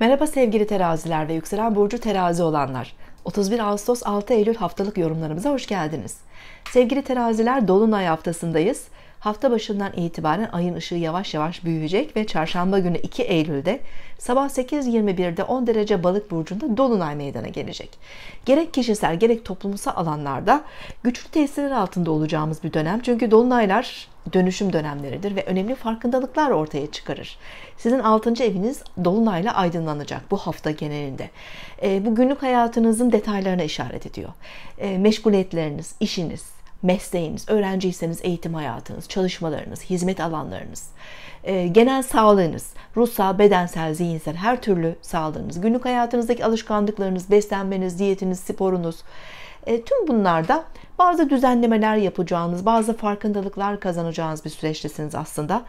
Merhaba sevgili teraziler ve yükselen burcu terazi olanlar. 31 Ağustos 6 Eylül haftalık yorumlarımıza hoş geldiniz. Sevgili teraziler dolunay haftasındayız. Hafta başından itibaren ayın ışığı yavaş yavaş büyüyecek ve çarşamba günü 2 Eylül'de sabah 8.21'de 10 derece balık burcunda dolunay meydana gelecek. Gerek kişisel gerek toplumsal alanlarda güçlü tesirler altında olacağımız bir dönem. Çünkü dolunaylar dönüşüm dönemleridir ve önemli farkındalıklar ortaya çıkarır. Sizin 6. eviniz dolunayla aydınlanacak bu hafta genelinde. E, bu günlük hayatınızın detaylarına işaret ediyor. E, meşguliyetleriniz, işiniz, mesleğiniz, öğrenciyseniz eğitim hayatınız, çalışmalarınız, hizmet alanlarınız, e, genel sağlığınız, ruhsal, bedensel, zihinsel her türlü sağlığınız, günlük hayatınızdaki alışkanlıklarınız, beslenmeniz, diyetiniz, sporunuz, e, tüm bunlarda bazı düzenlemeler yapacağınız, bazı farkındalıklar kazanacağınız bir süreçtesiniz aslında.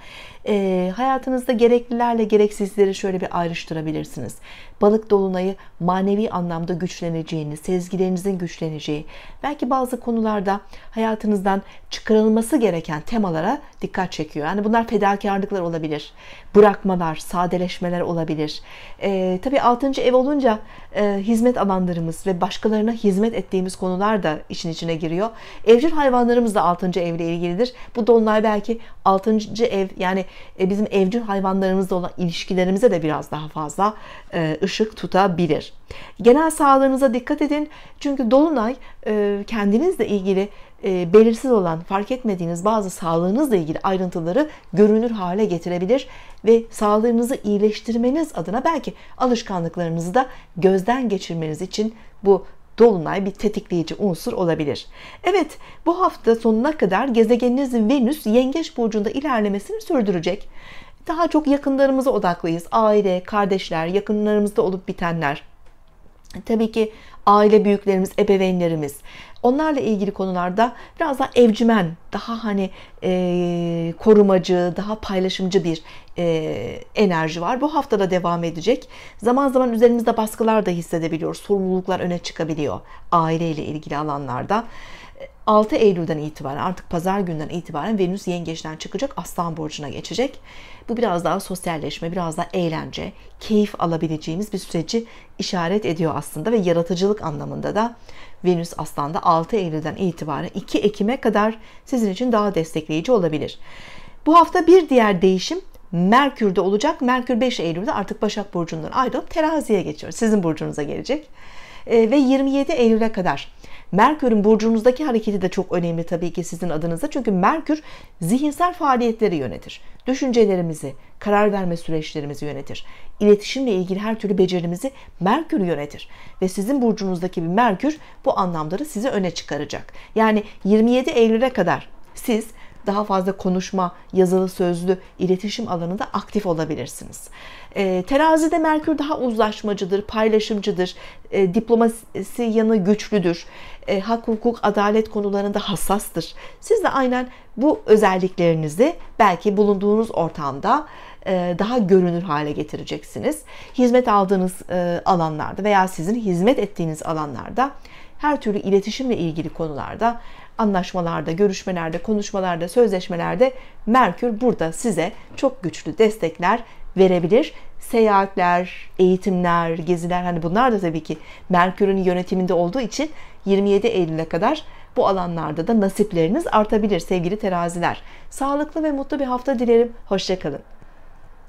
E, hayatınızda gereklilerle gereksizleri şöyle bir ayrıştırabilirsiniz. Balık dolunayı manevi anlamda güçleneceğini, sezgilerinizin güçleneceği, belki bazı konularda hayatınızdan çıkarılması gereken temalara dikkat çekiyor. Yani bunlar fedakarlıklar olabilir, bırakmalar, sadeleşmeler olabilir. E, tabii 6. ev olunca e, hizmet alanlarımız ve başkalarına hizmet ettiğimiz konular da işin içine giriyor veriyor. Evcil hayvanlarımız da 6. evle ilgilidir. Bu dolunay belki 6. ev yani e, bizim evcil hayvanlarımızla olan ilişkilerimize de biraz daha fazla e, ışık tutabilir. Genel sağlığınıza dikkat edin. Çünkü Dolunay e, kendinizle ilgili belirsiz olan, fark etmediğiniz bazı sağlığınızla ilgili ayrıntıları görünür hale getirebilir ve sağlığınızı iyileştirmeniz adına belki alışkanlıklarınızı da gözden geçirmeniz için bu dolunay bir tetikleyici unsur olabilir. Evet, bu hafta sonuna kadar gezegeninizin Venüs Yengeç burcunda ilerlemesini sürdürecek. Daha çok yakınlarımıza odaklıyız. Aile, kardeşler, yakınlarımızda olup bitenler. Tabii ki aile büyüklerimiz, ebeveynlerimiz, Onlarla ilgili konularda biraz daha evcimen, daha hani e, korumacı, daha paylaşımcı bir e, enerji var. Bu haftada devam edecek. Zaman zaman üzerimizde baskılar da hissedebiliyoruz. Sorumluluklar öne çıkabiliyor aileyle ilgili alanlarda. 6 Eylül'den itibaren artık pazar günden itibaren Venüs yengeçten çıkacak Aslan Burcu'na geçecek. Bu biraz daha sosyalleşme, biraz daha eğlence, keyif alabileceğimiz bir süreci işaret ediyor aslında ve yaratıcılık anlamında da Venüs Aslan'da 6 Eylül'den itibaren 2 Ekim'e kadar sizin için daha destekleyici olabilir. Bu hafta bir diğer değişim Merkür'de olacak. Merkür 5 Eylül'de artık Başak Burcu'ndan ayrılıp teraziye geçiyor. Sizin burcunuza gelecek. E, ve 27 Eylül'e kadar Merkür'ün burcunuzdaki hareketi de çok önemli tabii ki sizin adınıza. Çünkü Merkür zihinsel faaliyetleri yönetir. Düşüncelerimizi, karar verme süreçlerimizi yönetir. İletişimle ilgili her türlü becerimizi Merkür yönetir. Ve sizin burcunuzdaki bir Merkür bu anlamları size öne çıkaracak. Yani 27 Eylül'e kadar siz daha fazla konuşma, yazılı sözlü iletişim alanında aktif olabilirsiniz. E, terazide Merkür daha uzlaşmacıdır, paylaşımcıdır, e, diplomasi yanı güçlüdür, e, hak, hukuk, adalet konularında hassastır. Siz de aynen bu özelliklerinizi belki bulunduğunuz ortamda e, daha görünür hale getireceksiniz. Hizmet aldığınız e, alanlarda veya sizin hizmet ettiğiniz alanlarda her türlü iletişimle ilgili konularda, anlaşmalarda, görüşmelerde, konuşmalarda, sözleşmelerde Merkür burada size çok güçlü destekler verebilir. Seyahatler, eğitimler, geziler hani bunlar da tabii ki Merkür'ün yönetiminde olduğu için 27 Eylül'e kadar bu alanlarda da nasipleriniz artabilir sevgili teraziler. Sağlıklı ve mutlu bir hafta dilerim. Hoşçakalın.